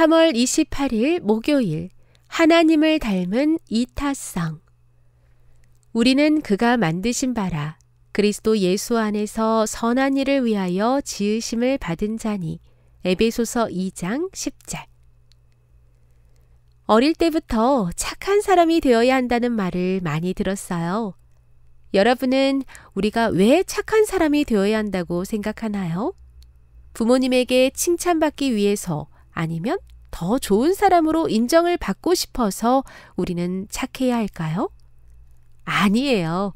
3월 28일 목요일 하나님을 닮은 이타성 우리는 그가 만드신 바라 그리스도 예수 안에서 선한 일을 위하여 지으심을 받은 자니 에베소서 2장 10절 어릴 때부터 착한 사람이 되어야 한다는 말을 많이 들었어요. 여러분은 우리가 왜 착한 사람이 되어야 한다고 생각하나요? 부모님에게 칭찬받기 위해서 아니면 더 좋은 사람으로 인정을 받고 싶어서 우리는 착해야 할까요? 아니에요.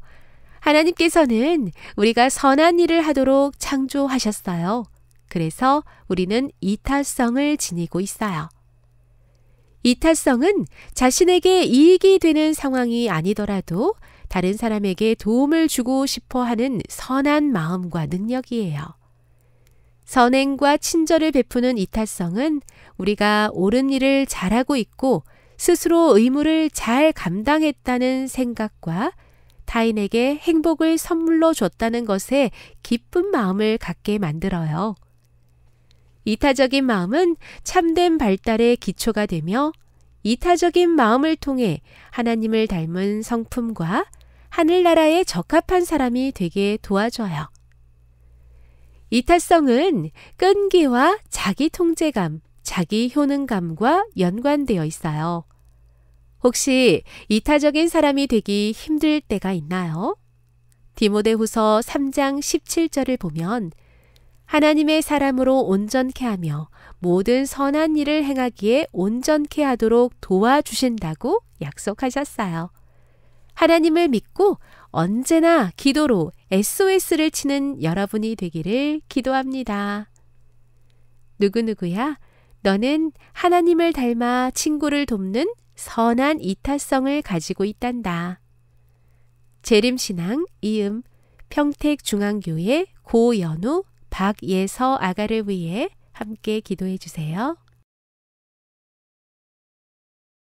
하나님께서는 우리가 선한 일을 하도록 창조하셨어요. 그래서 우리는 이타성을 지니고 있어요. 이타성은 자신에게 이익이 되는 상황이 아니더라도 다른 사람에게 도움을 주고 싶어 하는 선한 마음과 능력이에요. 선행과 친절을 베푸는 이타성은 우리가 옳은 일을 잘하고 있고 스스로 의무를 잘 감당했다는 생각과 타인에게 행복을 선물로 줬다는 것에 기쁜 마음을 갖게 만들어요. 이타적인 마음은 참된 발달의 기초가 되며 이타적인 마음을 통해 하나님을 닮은 성품과 하늘나라에 적합한 사람이 되게 도와줘요. 이탈성은 끈기와 자기 통제감, 자기 효능감과 연관되어 있어요. 혹시 이타적인 사람이 되기 힘들 때가 있나요? 디모데 후서 3장 17절을 보면 하나님의 사람으로 온전케 하며 모든 선한 일을 행하기에 온전케 하도록 도와주신다고 약속하셨어요. 하나님을 믿고 언제나 기도로 SOS를 치는 여러분이 되기를 기도합니다. 누구누구야, 너는 하나님을 닮아 친구를 돕는 선한 이타성을 가지고 있단다. 재림신앙 이음 평택중앙교회 고연우 박예서 아가를 위해 함께 기도해 주세요.